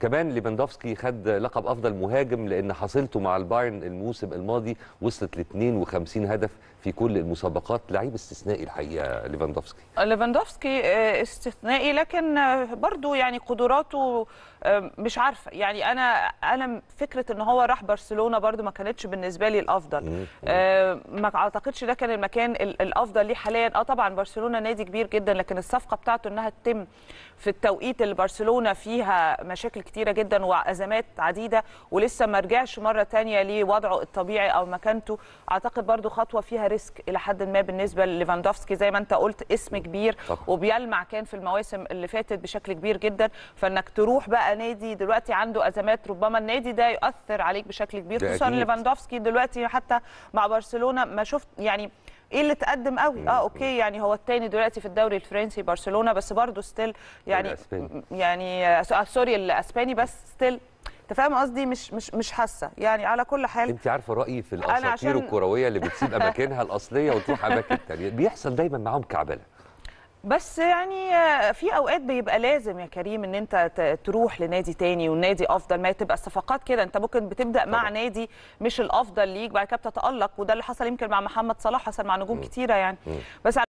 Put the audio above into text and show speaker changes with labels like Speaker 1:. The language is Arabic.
Speaker 1: كمان ليفاندوفسكي خد لقب افضل مهاجم لان حصلته مع البايرن الموسم الماضي وصلت ل 52 هدف في كل المسابقات لعيب استثنائي الحقيقه ليفاندوفسكي
Speaker 2: ليفاندوفسكي آه، استثنائي لكن آه، برضو يعني قدراته آه، مش عارفه يعني انا انا فكره ان هو راح برشلونه برضو ما كانتش بالنسبه لي الافضل ما اعتقدش ده كان المكان الافضل ليه حاليا اه طبعا برشلونه نادي كبير جدا لكن الصفقه بتاعته انها تتم في التوقيت اللي برشلونه فيها مشاكل كتيره جدا وازمات عديده ولسه ما رجعش مره ثانيه لوضعه الطبيعي او مكانته اعتقد برضو خطوه فيها ريسك الى حد ما بالنسبه لليفاندوفسكي زي ما انت قلت اسم كبير طبعا. وبيلمع كان في المواسم اللي فاتت بشكل كبير جدا فانك تروح بقى نادي دلوقتي عنده ازمات ربما النادي ده يؤثر عليك بشكل كبير خصوصا ليفاندوفسكي دلوقتي حتى مع برشلونه ما شفت يعني ايه اللي اتقدم قوي اه اوكي يعني هو الثاني دلوقتي في الدوري الفرنسي برشلونه بس برضه ستيل يعني يعني سوري آه، آه، الاسباني بس ستيل انت فاهم قصدي مش مش مش حاسه يعني على كل حال
Speaker 1: انت عارفه رايي في الاساطير عشان... الكرويه اللي بتسيب اماكنها الاصليه وتروح اماكن ثانيه بيحصل دايما معاهم كعبله
Speaker 2: بس يعني آه، في اوقات بيبقى لازم يا كريم ان انت تروح لنادي تاني والنادي افضل ما تبقى الصفقات كده انت ممكن بتبدا طبعا. مع نادي مش الافضل ليك بعد كده بتتالق وده اللي حصل يمكن مع محمد صلاح حصل مع نجوم كتيره يعني م. بس